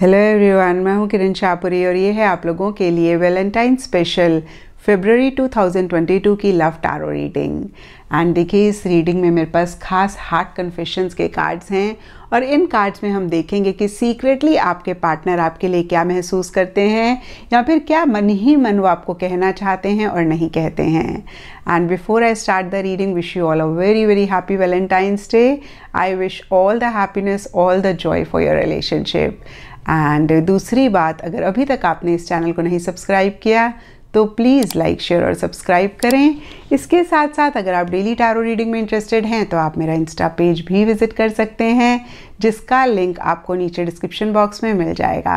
hello everyone मैं हूं किरण शाहपुरी और ये है आप लोगों के लिए वैलेंटाइन स्पेशल फेबररी 2022 की लव टारो रीडिंग एंड देखिए इस रीडिंग में मेरे पास खास हार्ट कन्फेशंस के कार्ड्स हैं और इन कार्ड्स में हम देखेंगे कि सीक्रेटली आपके पार्टनर आपके लिए क्या महसूस करते हैं या फिर क्या मन ही मन वो आपको कहना चाहते हैं और नहीं कहते हैं and before I start the reading wish you all a very very happy Valentine's day I wish all the happiness all the joy for your relationship and दूसरी बात अगर अभी तक आपने इस चैनल को नहीं सब्सक्राइब किया तो प्लीज़ लाइक शेयर और सब्सक्राइब करें इसके साथ साथ अगर आप डेली टैरो रीडिंग में इंटरेस्टेड हैं तो आप मेरा इंस्टा पेज भी विज़िट कर सकते हैं जिसका लिंक आपको नीचे डिस्क्रिप्शन बॉक्स में मिल जाएगा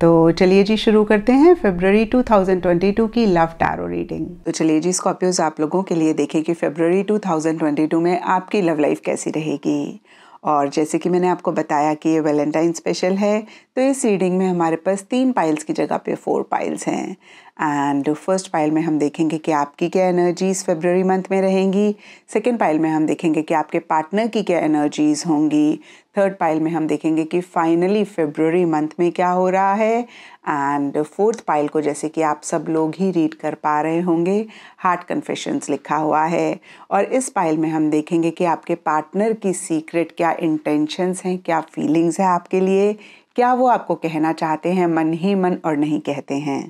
तो चलिए जी शुरू करते हैं फेबररी 2022 की लव टैरो रीडिंग तो चलिए जी स्कॉर्पियोज आप लोगों के लिए देखें कि फेबररी 2022 में आपकी लव लाइफ कैसी रहेगी और जैसे कि मैंने आपको बताया कि ये वैलेंटाइन स्पेशल है तो इस रीडिंग में हमारे पास तीन पाइल्स की जगह पे फोर पाइल्स हैं एंड फर्स्ट पाइल में हम देखेंगे कि आपकी क्या एनर्जीज फेबररी मंथ में रहेंगी सेकेंड पाइल में हम देखेंगे कि आपके पार्टनर की क्या एनर्जीज होंगी थर्ड पाइल में हम देखेंगे कि फाइनली फेब्रवरी मंथ में क्या हो रहा है एंड फोर्थ पाइल को जैसे कि आप सब लोग ही रीड कर पा रहे होंगे हार्ट कन्फेशंस लिखा हुआ है और इस पाइल में हम देखेंगे कि आपके पार्टनर की सीक्रेट क्या इंटेंशंस हैं क्या फीलिंग्स हैं आपके लिए क्या वो आपको कहना चाहते हैं मन ही मन और नहीं कहते हैं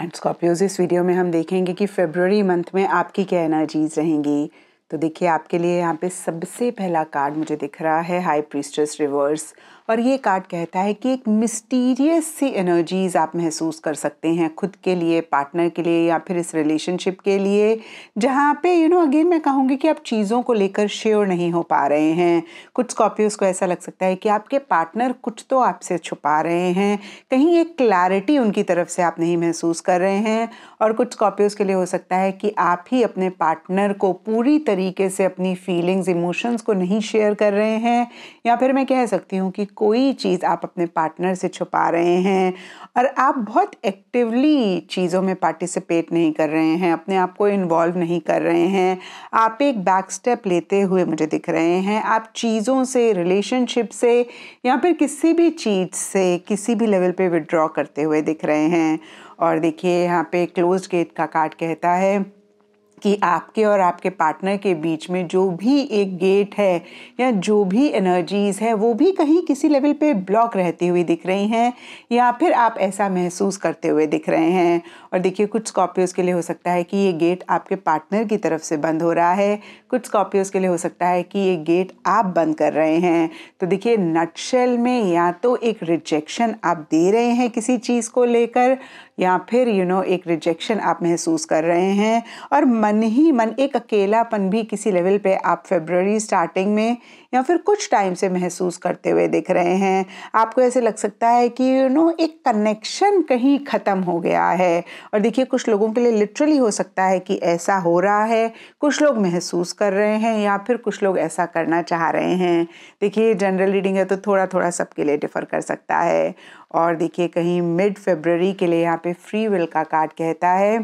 एंड स्कॉर्पियोज इस वीडियो में हम देखेंगे कि फेब्रवरी मंथ में आपकी क्या एनर्जीज रहेंगी तो देखिए आपके लिए यहाँ पे सबसे पहला कार्ड मुझे दिख रहा है हाई प्रीस्ट्रेस रिवर्स और ये कार्ड कहता है कि एक मिस्टीरियस सी एनर्जीज आप महसूस कर सकते हैं खुद के लिए पार्टनर के लिए या फिर इस रिलेशनशिप के लिए जहाँ पे यू नो अगेन मैं कहूँगी कि आप चीज़ों को लेकर श्योर नहीं हो पा रहे हैं कुछ स्कॉर्पियोज को ऐसा लग सकता है कि आपके पार्टनर कुछ तो आपसे छुपा रहे हैं कहीं एक क्लैरिटी उनकी तरफ से आप नहीं महसूस कर रहे हैं और कुछ स्कॉर्पियोज के लिए हो सकता है कि आप ही अपने पार्टनर को पूरी तरीके से अपनी फीलिंग्स इमोशंस को नहीं शेयर कर रहे हैं या फिर मैं कह सकती हूँ कि कोई चीज़ आप अपने पार्टनर से छुपा रहे हैं और आप बहुत एक्टिवली चीज़ों में पार्टिसिपेट नहीं कर रहे हैं अपने आप को इन्वॉल्व नहीं कर रहे हैं आप एक बैक स्टेप लेते हुए मुझे दिख रहे हैं आप चीज़ों से रिलेशनशिप से या फिर किसी भी चीज़ से किसी भी लेवल पे विड्रॉ करते हुए दिख रहे हैं और देखिए यहाँ पे क्लोज गेट का कार्ड कहता है कि आपके और आपके पार्टनर के बीच में जो भी एक गेट है या जो भी एनर्जीज़ है वो भी कहीं किसी लेवल पे ब्लॉक रहती हुई दिख रही हैं या फिर आप ऐसा महसूस करते हुए दिख रहे हैं और देखिए कुछ स्कॉर्पियोज़ के लिए हो सकता है कि ये गेट आपके पार्टनर की तरफ से बंद हो रहा है कुछ स्कॉर्पियोज़ के लिए हो सकता है कि ये गेट आप बंद कर रहे हैं तो देखिए नटशेल में या तो एक रिजेक्शन आप दे रहे हैं किसी चीज़ को लेकर या फिर यू you नो know, एक रिजेक्शन आप महसूस कर रहे हैं और मन ही मन एक अकेलापन भी किसी लेवल पे आप फेबररी स्टार्टिंग में या फिर कुछ टाइम से महसूस करते हुए दिख रहे हैं आपको ऐसे लग सकता है कि यू you नो know, एक कनेक्शन कहीं ख़त्म हो गया है और देखिए कुछ लोगों के लिए लिटरली हो सकता है कि ऐसा हो रहा है कुछ लोग महसूस कर रहे हैं या फिर कुछ लोग ऐसा करना चाह रहे हैं देखिए जनरल रीडिंग है तो थोड़ा थोड़ा सबके लिए डिफ़र कर सकता है और देखिए कहीं मिड फेबररी के लिए यहाँ पे फ्री विल का कार्ड कहता है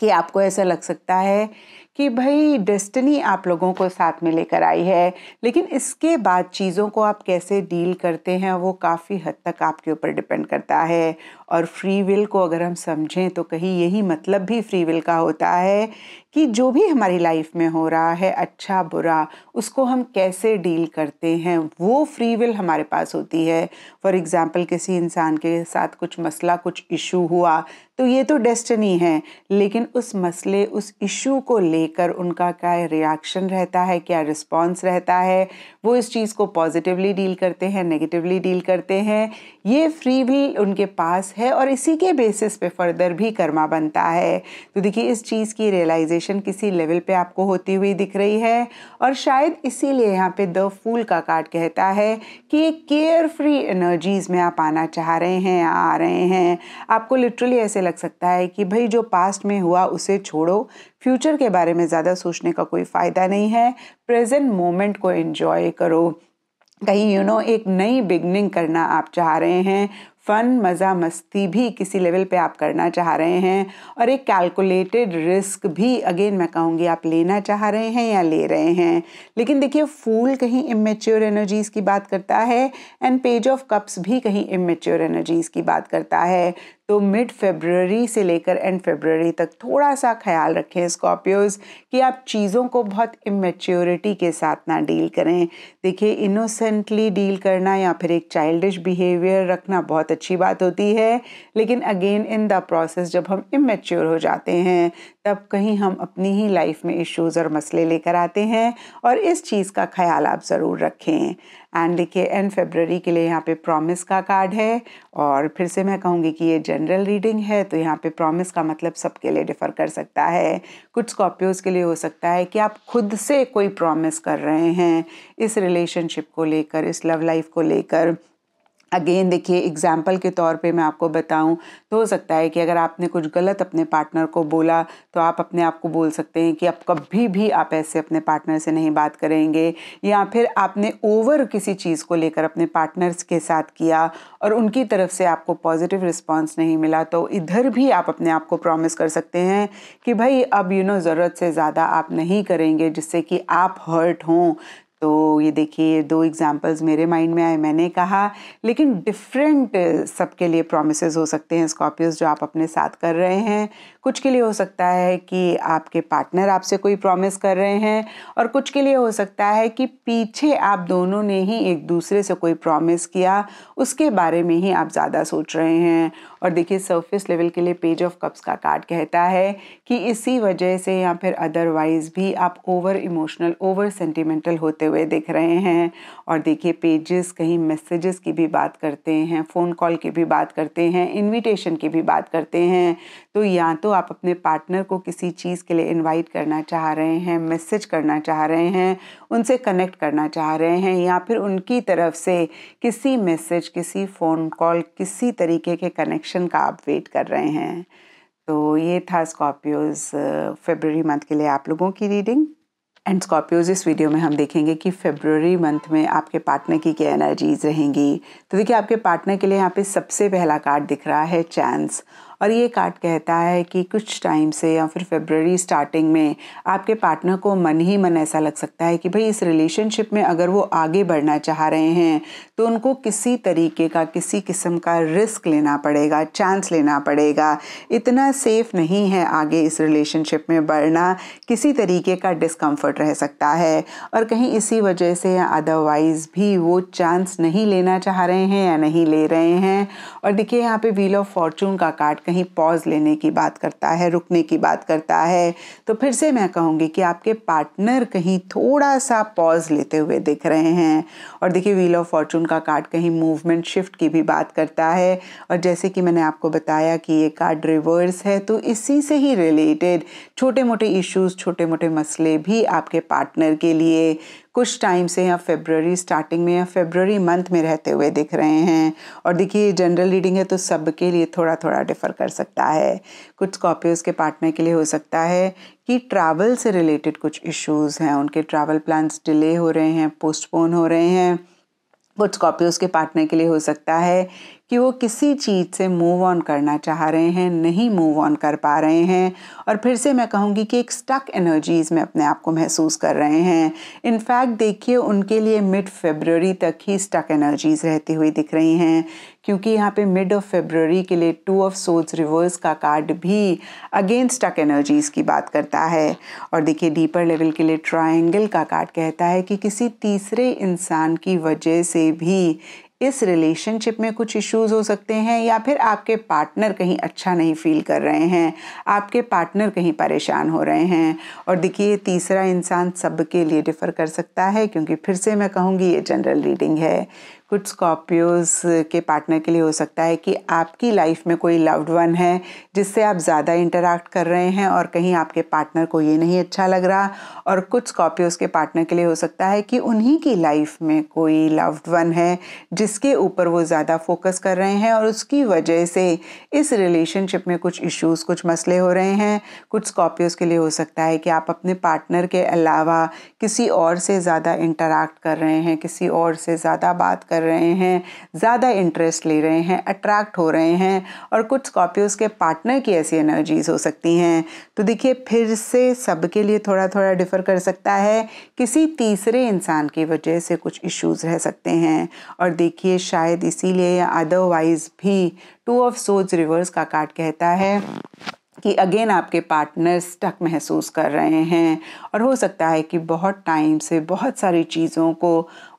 कि आपको ऐसा लग सकता है कि भाई डेस्टिनी आप लोगों को साथ में लेकर आई है लेकिन इसके बाद चीज़ों को आप कैसे डील करते हैं वो काफ़ी हद तक आपके ऊपर डिपेंड करता है और फ्री विल को अगर हम समझें तो कहीं यही मतलब भी फ्री विल का होता है कि जो भी हमारी लाइफ में हो रहा है अच्छा बुरा उसको हम कैसे डील करते हैं वो फ्री विल हमारे पास होती है फॉर एग्ज़ाम्पल किसी इंसान के साथ कुछ मसला कुछ इशू हुआ तो ये तो डेस्टनी है लेकिन उस मसले उस इशू को लेकर उनका क्या रिएक्शन रहता है क्या रिस्पॉन्स रहता है वो इस चीज़ को पॉजिटिवली डील करते हैं नेगेटिवली डील करते हैं ये फ्री भी उनके पास है और इसी के बेसिस पे फर्दर भी कर्मा बनता है तो देखिए इस चीज़ की रियलाइजेशन किसी लेवल पे आपको होती हुई दिख रही है और शायद इसीलिए यहाँ पे द फूल का कार्ड कहता है कि ये केयर फ्री एनर्जीज़ में आप आना चाह रहे हैं आ रहे हैं आपको लिटरली ऐसे लग सकता है कि भाई जो पास्ट में हुआ उसे छोड़ो फ्यूचर के बारे में ज़्यादा सोचने का कोई फ़ायदा नहीं है प्रेजेंट मोमेंट को इन्जॉय करो कहीं यू नो एक नई बिगनिंग करना आप चाह रहे हैं फन मज़ा मस्ती भी किसी लेवल पे आप करना चाह रहे हैं और एक कैलकुलेटेड रिस्क भी अगेन मैं कहूँगी आप लेना चाह रहे हैं या ले रहे हैं लेकिन देखिए फूल कहीं इमेच्योर एनर्जीज़ की बात करता है एंड पेज ऑफ कप्स भी कहीं इमेच्योर एनर्जीज़ की बात करता है तो मिड फेबररी से लेकर एंड फेबररी तक थोड़ा सा ख्याल रखें स्कॉर्पियोज कि आप चीज़ों को बहुत इमेच्योरिटी के साथ ना डील करें देखिए इनोसेंटली डील करना या फिर एक चाइल्डिश बिहेवियर रखना बहुत अच्छी बात होती है लेकिन अगेन इन द प्रोसेस जब हम इमेच्योर हो जाते हैं तब कहीं हम अपनी ही लाइफ में इश्यूज और मसले लेकर आते हैं और इस चीज़ का ख्याल आप ज़रूर रखें एंड देखिए एंड फेबररी के लिए यहाँ पे प्रॉमिस का कार्ड है और फिर से मैं कहूँगी कि ये जनरल रीडिंग है तो यहाँ पे प्रॉमिस का मतलब सबके लिए डिफ़र कर सकता है कुछ स्कॉर्पियोज के लिए हो सकता है कि आप खुद से कोई प्रॉमिस कर रहे हैं इस रिलेशनशिप को लेकर इस लव लाइफ को लेकर अगेन देखिए एग्जाम्पल के तौर पे मैं आपको बताऊं तो हो सकता है कि अगर आपने कुछ गलत अपने पार्टनर को बोला तो आप अपने आप को बोल सकते हैं कि अब कभी भी आप ऐसे अपने पार्टनर से नहीं बात करेंगे या फिर आपने ओवर किसी चीज़ को लेकर अपने पार्टनर्स के साथ किया और उनकी तरफ से आपको पॉजिटिव रिस्पॉन्स नहीं मिला तो इधर भी आप अपने आप को प्रॉमिस कर सकते हैं कि भाई अब यू नो ज़रूरत से ज़्यादा आप नहीं करेंगे जिससे कि आप हर्ट हों तो ये देखिए दो एग्जांपल्स मेरे माइंड में आए मैंने कहा लेकिन डिफरेंट सबके लिए प्रोमिस हो सकते हैं स्कॉर्पियोज जो आप अपने साथ कर रहे हैं कुछ के लिए हो सकता है कि आपके पार्टनर आपसे कोई प्रॉमिस कर रहे हैं और कुछ के लिए हो सकता है कि पीछे आप दोनों ने ही एक दूसरे से कोई प्रॉमिस किया उसके बारे में ही आप ज़्यादा सोच रहे हैं और देखिए सरफेस लेवल के लिए पेज ऑफ कप्स का कार्ड कहता है कि इसी वजह से या फिर अदरवाइज़ भी आप ओवर इमोशनल ओवर सेंटिमेंटल होते हुए दिख रहे हैं और देखिए पेजेस कहीं मैसेजेस की भी बात करते हैं फ़ोन कॉल की भी बात करते हैं इनविटेशन की भी बात करते हैं तो या तो आप अपने पार्टनर को किसी चीज़ के लिए इनवाइट करना चाह रहे हैं मैसेज करना चाह रहे हैं उनसे कनेक्ट करना चाह रहे हैं या फिर उनकी तरफ से किसी मैसेज किसी फ़ोन कॉल किसी तरीके के कनेक्शन का आप वेट कर रहे हैं तो ये था स्कॉर्पियोज़ फेबररी मंथ के लिए आप लोगों की रीडिंग एंड स्कॉर्पियोज इस वीडियो में हम देखेंगे कि फेब्रवरी मंथ में आपके पार्टनर की क्या एनर्जीज रहेंगी तो देखिए आपके पार्टनर के लिए यहाँ पे सबसे पहला कार्ड दिख रहा है चांस और ये कार्ड कहता है कि कुछ टाइम से या फिर फेबररी स्टार्टिंग में आपके पार्टनर को मन ही मन ऐसा लग सकता है कि भाई इस रिलेशनशिप में अगर वो आगे बढ़ना चाह रहे हैं तो उनको किसी तरीके का किसी किस्म का रिस्क लेना पड़ेगा चांस लेना पड़ेगा इतना सेफ नहीं है आगे इस रिलेशनशिप में बढ़ना किसी तरीके का डिस्कम्फर्ट रह सकता है और कहीं इसी वजह से या अदरवाइज़ भी वो चांस नहीं लेना चाह रहे हैं या नहीं ले रहे हैं और देखिए यहाँ पे व्हील ऑफ फॉर्चून का कार्ड कहीं पॉज लेने की बात करता है रुकने की बात करता है तो फिर से मैं कहूँगी कि आपके पार्टनर कहीं थोड़ा सा पॉज लेते हुए दिख रहे हैं और देखिए व्हील ऑफ फॉर्चून का कार्ड कहीं मूवमेंट शिफ्ट की भी बात करता है और जैसे कि मैंने आपको बताया कि ये कार्ड रिवर्स है तो इसी से ही रिलेटेड छोटे मोटे इश्यूज छोटे मोटे मसले भी आपके पार्टनर के लिए कुछ टाइम से या फेबररी स्टार्टिंग में या फेबररी मंथ में रहते हुए दिख रहे हैं और देखिए जनरल रीडिंग है तो सबके लिए थोड़ा थोड़ा डिफ़र कर सकता है कुछ स्कॉर्पियोज के पार्टनर के लिए हो सकता है कि ट्रैवल से रिलेटेड कुछ इश्यूज़ हैं उनके ट्रैवल प्लान्स डिले हो रहे हैं पोस्टपोन हो रहे हैं कुछ स्कॉर्पियोज के पार्टनर के लिए हो सकता है कि वो किसी चीज़ से मूव ऑन करना चाह रहे हैं नहीं मूव ऑन कर पा रहे हैं और फिर से मैं कहूँगी कि एक स्टक एनर्जीज़ में अपने आप को महसूस कर रहे हैं इनफैक्ट देखिए उनके लिए मिड फेबररी तक ही स्टक एनर्जीज़ रहती हुई दिख रही हैं क्योंकि यहाँ पे मिड ऑफ फेबररी के लिए टू ऑफ सोल्स रिवर्स का कार्ड भी अगेन स्टक एनर्जीज़ की बात करता है और देखिए डीपर लेवल के लिए ट्राइंगल का कार्ड कहता है कि किसी तीसरे इंसान की वजह से भी इस रिलेशनशिप में कुछ इश्यूज हो सकते हैं या फिर आपके पार्टनर कहीं अच्छा नहीं फील कर रहे हैं आपके पार्टनर कहीं परेशान हो रहे हैं और देखिए तीसरा इंसान सबके लिए डिफ़र कर सकता है क्योंकि फिर से मैं कहूँगी ये जनरल रीडिंग है कुछ स्कॉर्पियोज के पार्टनर के लिए हो सकता है कि आपकी लाइफ में कोई लव्ड वन है जिससे आप ज़्यादा इंटरेक्ट कर रहे हैं और कहीं आपके पार्टनर को ये नहीं अच्छा लग रहा और कुछ स्कॉर्पियोज के पार्टनर के लिए हो सकता है कि उन्हीं की लाइफ में कोई लव्ड वन है जिसके ऊपर वो ज़्यादा फोकस कर रहे हैं और उसकी वजह से इस रिलेशनशिप में कुछ इश्यूज कुछ मसले हो रहे हैं कुछ स्कॉर्पियोज के लिए हो सकता है कि आप अपने पार्टनर के अलावा किसी और से ज़्यादा इंटरेक्ट कर रहे हैं किसी और से ज़्यादा बात कर कर रहे हैं ज़्यादा इंटरेस्ट ले रहे हैं अट्रैक्ट हो रहे हैं और कुछ स्कॉर्पियोज के पार्टनर की ऐसी एनर्जीज़ हो सकती हैं तो देखिए फिर से सबके लिए थोड़ा थोड़ा डिफ़र कर सकता है किसी तीसरे इंसान की वजह से कुछ इश्यूज़ रह सकते हैं और देखिए शायद इसीलिए या अदरवाइज़ भी टू ऑफ सोज रिवर्स का कार्ड कहता है कि अगेन आपके पार्टनर स्टक महसूस कर रहे हैं और हो सकता है कि बहुत टाइम से बहुत सारी चीज़ों को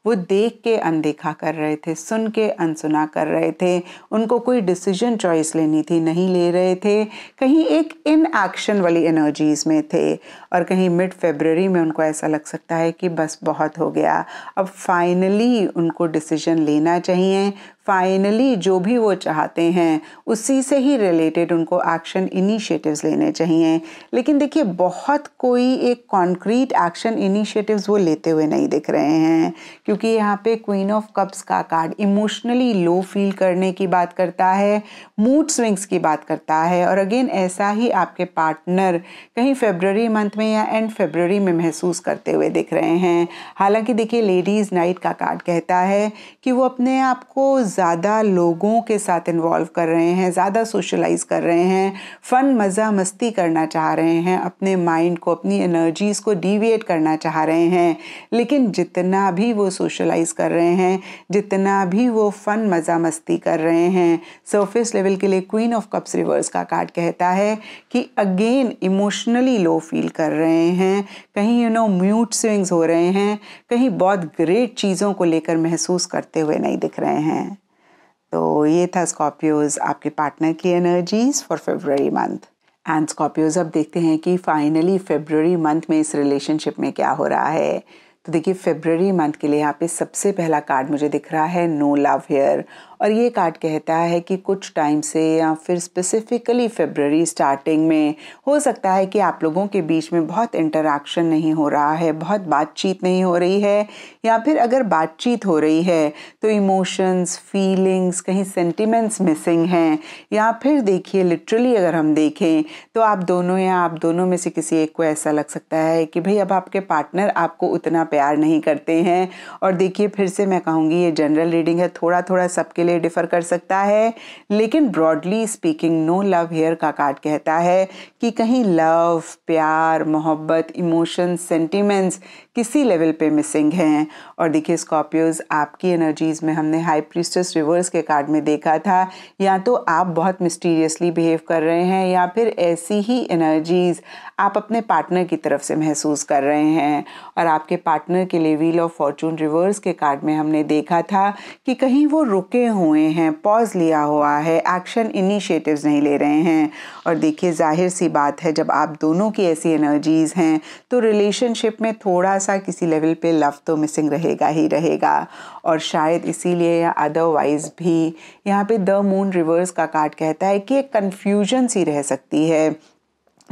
वो देख के अनदेखा कर रहे थे सुन के अनसुना कर रहे थे उनको कोई डिसीजन चॉइस लेनी थी नहीं ले रहे थे कहीं एक इन एक्शन वाली एनर्जीज़ में थे और कहीं मिड फेबररी में उनको ऐसा लग सकता है कि बस बहुत हो गया अब फाइनली उनको डिसीजन लेना चाहिए फाइनली जो भी वो चाहते हैं उसी से ही रिलेटेड उनको एक्शन इनिशिएटिव्स लेने चाहिए लेकिन देखिए बहुत कोई एक कॉन्क्रीट एक्शन इनिशिएटिव्स वो लेते हुए नहीं दिख रहे हैं क्योंकि यहाँ पे क्वीन ऑफ कप्स का कार्ड इमोशनली लो फील करने की बात करता है मूड स्विंग्स की बात करता है और अगेन ऐसा ही आपके पार्टनर कहीं फेबररी मंथ में या एंड फेबररी में महसूस करते हुए दिख रहे हैं हालांकि देखिए लेडीज़ नाइट का कार्ड कहता है कि वो अपने आप को ज़्यादा लोगों के साथ इन्वॉल्व कर रहे हैं ज़्यादा सोशलाइज कर रहे हैं फ़न मज़ा मस्ती करना चाह रहे हैं अपने माइंड को अपनी एनर्जीज़ को डिविएट करना चाह रहे हैं लेकिन जितना भी वो सोशलाइज़ कर रहे हैं जितना भी वो फ़न मज़ा मस्ती कर रहे हैं सरफेस लेवल के लिए क्वीन ऑफ कप्स रिवर्स का कार्ड कहता है कि अगेन इमोशनली लो फील कर रहे हैं कहीं यू नो म्यूट स्विंग्स हो रहे हैं कहीं बहुत ग्रेट चीज़ों को लेकर महसूस करते हुए नहीं दिख रहे हैं तो ये था स्कॉर्पियोज आपके पार्टनर की energies for February month and Scorpios अब देखते हैं कि फाइनली फेबररी मंथ में इस रिलेशनशिप में क्या हो रहा है तो देखिए फेबररी मंथ के लिए यहाँ पे सबसे पहला कार्ड मुझे दिख रहा है नो लव हेयर और ये कार्ड कहता है कि कुछ टाइम से या फिर स्पेसिफिकली फेबररी स्टार्टिंग में हो सकता है कि आप लोगों के बीच में बहुत इंटरेक्शन नहीं हो रहा है बहुत बातचीत नहीं हो रही है या फिर अगर बातचीत हो रही है तो इमोशंस फीलिंग्स कहीं सेंटिमेंट्स मिसिंग हैं या फिर देखिए लिटरली अगर हम देखें तो आप दोनों या आप दोनों में से किसी एक को ऐसा लग सकता है कि भाई अब आपके पार्टनर आपको उतना प्यार नहीं करते हैं और देखिए फिर से मैं कहूँगी ये जनरल रीडिंग है थोड़ा थोड़ा सबके लिए लिए डिफर कर सकता है लेकिन broadly speaking no love here का कार्ड कहता है कि कहीं लव प्यार मोहब्बत इमोशंस सेंटिमेंट्स किसी लेवल पे मिसिंग हैं और देखिए स्कॉर्पियोज आपकी एनर्जीज़ में हमने हाई प्रिस्टस रिवर्स के कार्ड में देखा था या तो आप बहुत मिस्टीरियसली बिहेव कर रहे हैं या फिर ऐसी ही एनर्जीज़ आप अपने पार्टनर की तरफ से महसूस कर रहे हैं और आपके पार्टनर के लिए व्हील ऑफ फॉर्चून रिवर्स के कार्ड में हमने देखा था कि कहीं वो रुके हुए हैं पॉज लिया हुआ है एक्शन इनिशिएटिव्स नहीं ले रहे हैं और देखिए जाहिर सी बात है जब आप दोनों की ऐसी एनर्जीज़ हैं तो रिलेशनशिप में थोड़ा सा किसी लेवल पे लव तो मिसिंग रहेगा ही रहेगा और शायद इसीलिए या अदरवाइज भी यहाँ पे द मून रिवर्स का कार्ड कहता है कि एक कन्फ्यूजन सी रह सकती है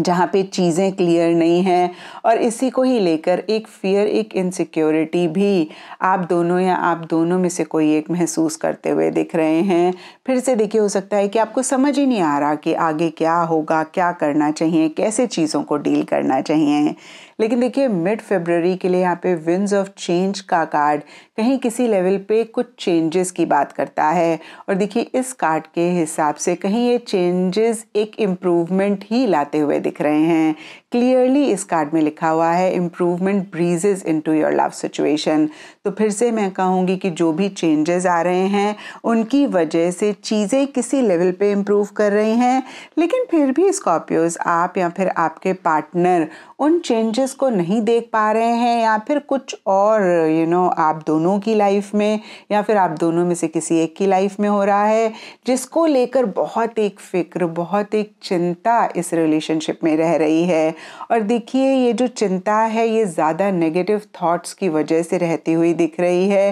जहाँ पे चीज़ें क्लियर नहीं हैं और इसी को ही लेकर एक फियर एक इनसिक्योरिटी भी आप दोनों या आप दोनों में से कोई एक महसूस करते हुए दिख रहे हैं फिर से देखिए हो सकता है कि आपको समझ ही नहीं आ रहा कि आगे क्या होगा क्या करना चाहिए कैसे चीज़ों को डील करना चाहिए लेकिन देखिए मिड फेबररी के लिए यहाँ पे विंड्स ऑफ चेंज का कार्ड कहीं किसी लेवल पे कुछ चेंजेस की बात करता है और देखिए इस कार्ड के हिसाब से कहीं ये चेंजेस एक इम्प्रूवमेंट ही लाते हुए दिख रहे हैं क्लियरली इस कार्ड में लिखा हुआ है improvement breezes into your love situation तो फिर से मैं कहूँगी कि जो भी चेंजेस आ रहे हैं उनकी वजह से चीज़ें किसी लेवल पे इम्प्रूव कर रही हैं लेकिन फिर भी स्कॉर्पियोज आप या फिर आपके पार्टनर उन चेंजेस को नहीं देख पा रहे हैं या फिर कुछ और यू you नो know, आप दोनों दोनों की लाइफ में या फिर आप दोनों में से किसी एक की लाइफ में हो रहा है जिसको लेकर बहुत एक फिक्र बहुत एक चिंता इस रिलेशनशिप में रह रही है और देखिए ये जो चिंता है ये ज़्यादा नेगेटिव थॉट्स की वजह से रहती हुई दिख रही है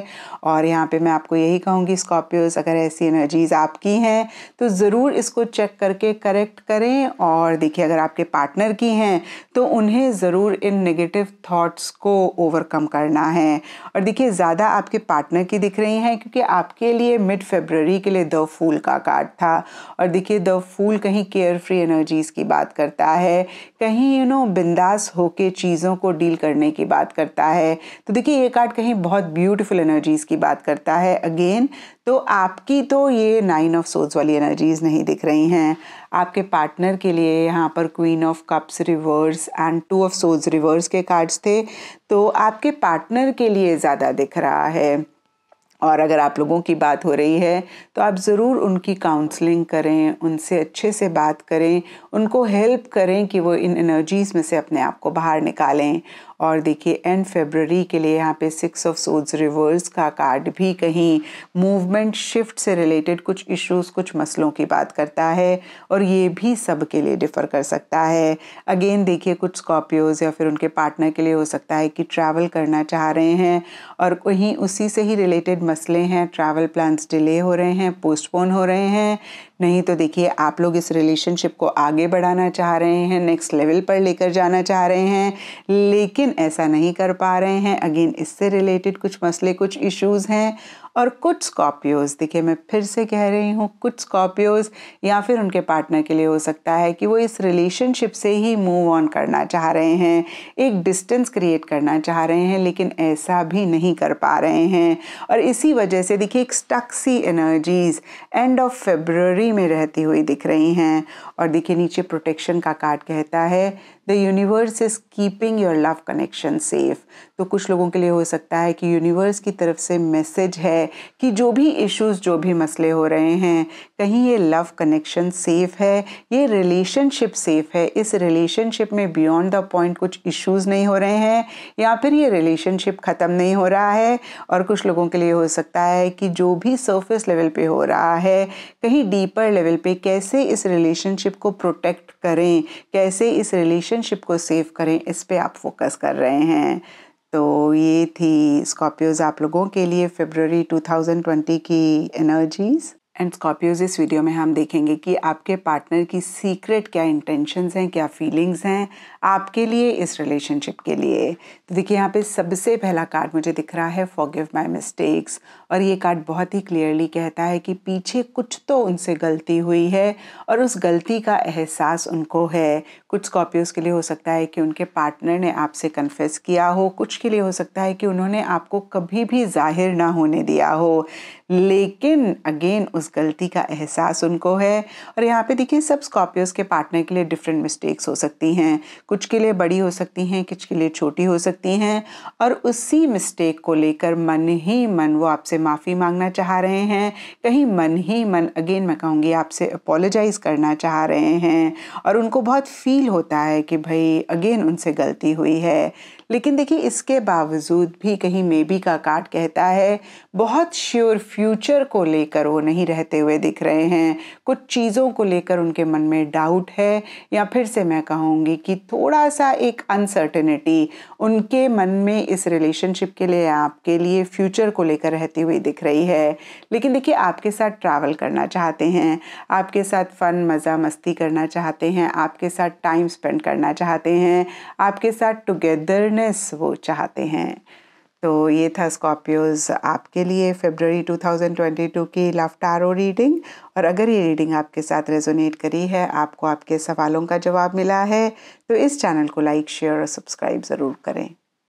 और यहाँ पे मैं आपको यही कहूँगी स्कॉर्पियोज अगर ऐसी एनर्जीज आपकी हैं तो ज़रूर इसको चेक करके करेक्ट करें और देखिए अगर आपके पार्टनर की हैं तो उन्हें ज़रूर इन नेगेटिव थॉट्स को ओवरकम करना है और देखिए ज़्यादा ज़्यादा आपके पार्टनर की दिख रही हैं क्योंकि आपके लिए मिड फेबररी के लिए द फूल का कार्ड था और देखिए द फूल कहीं केयर फ्री एनर्जीज़ की बात करता है कहीं यू नो बिंदास होके चीज़ों को डील करने की बात करता है तो देखिए ये कार्ड कहीं बहुत ब्यूटिफुल एनर्जीज़ की बात करता है अगेन तो आपकी तो ये नाइन ऑफ सोर्स वाली एनर्जीज नहीं दिख रही हैं आपके पार्टनर के लिए यहाँ पर queen of cups reversed and two of swords reversed के कार्ड्स थे तो आपके पार्टनर के लिए ज़्यादा दिख रहा है और अगर आप लोगों की बात हो रही है तो आप ज़रूर उनकी काउंसलिंग करें उनसे अच्छे से बात करें उनको हेल्प करें कि वो इन एनर्जीज़ में से अपने आप को बाहर निकालें और देखिए एंड फेबररी के लिए यहाँ पे सिक्स ऑफ सोड्स रिवर्स का कार्ड भी कहीं मूवमेंट शिफ्ट से रिलेटेड कुछ इश्यूज कुछ मसलों की बात करता है और ये भी सब के लिए डिफ़र कर सकता है अगेन देखिए कुछ स्कॉर्पियोज या फिर उनके पार्टनर के लिए हो सकता है कि ट्रैवल करना चाह रहे हैं और कहीं उसी से ही रिलेटेड मसले हैं ट्रैवल प्लान्स डिले हो रहे हैं पोस्टपोन हो रहे हैं नहीं तो देखिए आप लोग इस रिलेशनशिप को आगे बढ़ाना चाह रहे हैं नेक्स्ट लेवल पर लेकर जाना चाह रहे हैं लेकिन ऐसा नहीं कर पा रहे हैं अगेन इससे रिलेटेड कुछ मसले कुछ इश्यूज़ हैं और कुछ स्कॉर्पियोज देखिए मैं फिर से कह रही हूँ कुछ स्कॉर्पियोज या फिर उनके पार्टनर के लिए हो सकता है कि वो इस रिलेशनशिप से ही मूव ऑन करना चाह रहे हैं एक डिस्टेंस क्रिएट करना चाह रहे हैं लेकिन ऐसा भी नहीं कर पा रहे हैं और इसी वजह से देखिए एक स्टक्सी एनर्जीज एंड ऑफ फेबररी में रहती हुई दिख रही हैं और देखिए नीचे प्रोटेक्शन का कार्ड कहता है the universe is keeping your love connection safe तो कुछ लोगों के लिए हो सकता है कि यूनिवर्स की तरफ से मैसेज है कि जो भी इश्यूज जो भी मसले हो रहे हैं कहीं ये लव कनेक्शन सेफ है ये रिलेशनशिप सेफ है इस रिलेशनशिप में बियॉन्ड द पॉइंट कुछ इश्यूज नहीं हो रहे हैं या फिर ये रिलेशनशिप ख़त्म नहीं हो रहा है और कुछ लोगों के लिए हो सकता है कि जो भी सर्फेस लेवल पर हो रहा है कहीं डीपर लेवल पर कैसे इस रिलेशनशिप को प्रोटेक्ट करें कैसे इस रिलेशनशिप को सेव करें इस पर आप फोकस कर रहे हैं तो ये थी स्कॉर्पियोज आप लोगों के लिए फेब्रवरी 2020 की एनर्जीज एंड स्कॉर्पियोज इस वीडियो में हम देखेंगे कि आपके पार्टनर की सीक्रेट क्या इंटेंशंस हैं क्या फीलिंग्स हैं आपके लिए इस रिलेशनशिप के लिए तो देखिए यहाँ पे सबसे पहला कार्ड मुझे दिख रहा है फॉरगिव माय मिस्टेक्स और ये कार्ड बहुत ही क्लियरली कहता है कि पीछे कुछ तो उनसे गलती हुई है और उस गलती का एहसास उनको है कुछ स्कॉर्पियोज़ के लिए हो सकता है कि उनके पार्टनर ने आपसे कन्फेस किया हो कुछ के लिए हो सकता है कि उन्होंने आपको कभी भी जाहिर ना होने दिया हो लेकिन अगेन उस गलती का एहसास उनको है और यहाँ पे देखिए सब स्कॉर्पियोज़ के पार्टनर के लिए डिफरेंट मिस्टेक्स हो सकती हैं कुछ के लिए बड़ी हो सकती हैं कुछ के लिए छोटी हो सकती हैं और उसी मिस्टेक को लेकर मन ही मन वो आपसे आपसे माफ़ी मांगना चाह रहे हैं कहीं मन ही मन अगेन मैं कहूँगी आपसे अपोलोजाइज़ करना चाह रहे हैं और उनको बहुत फील होता है कि भाई अगेन उनसे गलती हुई है लेकिन देखिए इसके बावजूद भी कहीं मेबी का कार्ड कहता है बहुत श्योर फ्यूचर को लेकर वो नहीं रहते हुए दिख रहे हैं कुछ चीज़ों को लेकर उनके मन में डाउट है या फिर से मैं कहूँगी कि थोड़ा सा एक अनसर्टनिटी उनके मन में इस रिलेशनशिप के लिए आपके लिए फ्यूचर को लेकर रहती हुई दिख रही है लेकिन देखिए आपके साथ ट्रैवल करना चाहते हैं आपके साथ फ़न मज़ा मस्ती करना चाहते हैं आपके साथ टाइम स्पेंड करना चाहते हैं आपके साथ टुगेदर हैप्पीनेस वो चाहते हैं तो ये था स्कॉर्पियोज आपके लिए फेबररी 2022 की टारो रीडिंग और अगर ये रीडिंग आपके साथ रेजोनेट करी है आपको आपके सवालों का जवाब मिला है तो इस चैनल को लाइक शेयर और सब्सक्राइब ज़रूर करें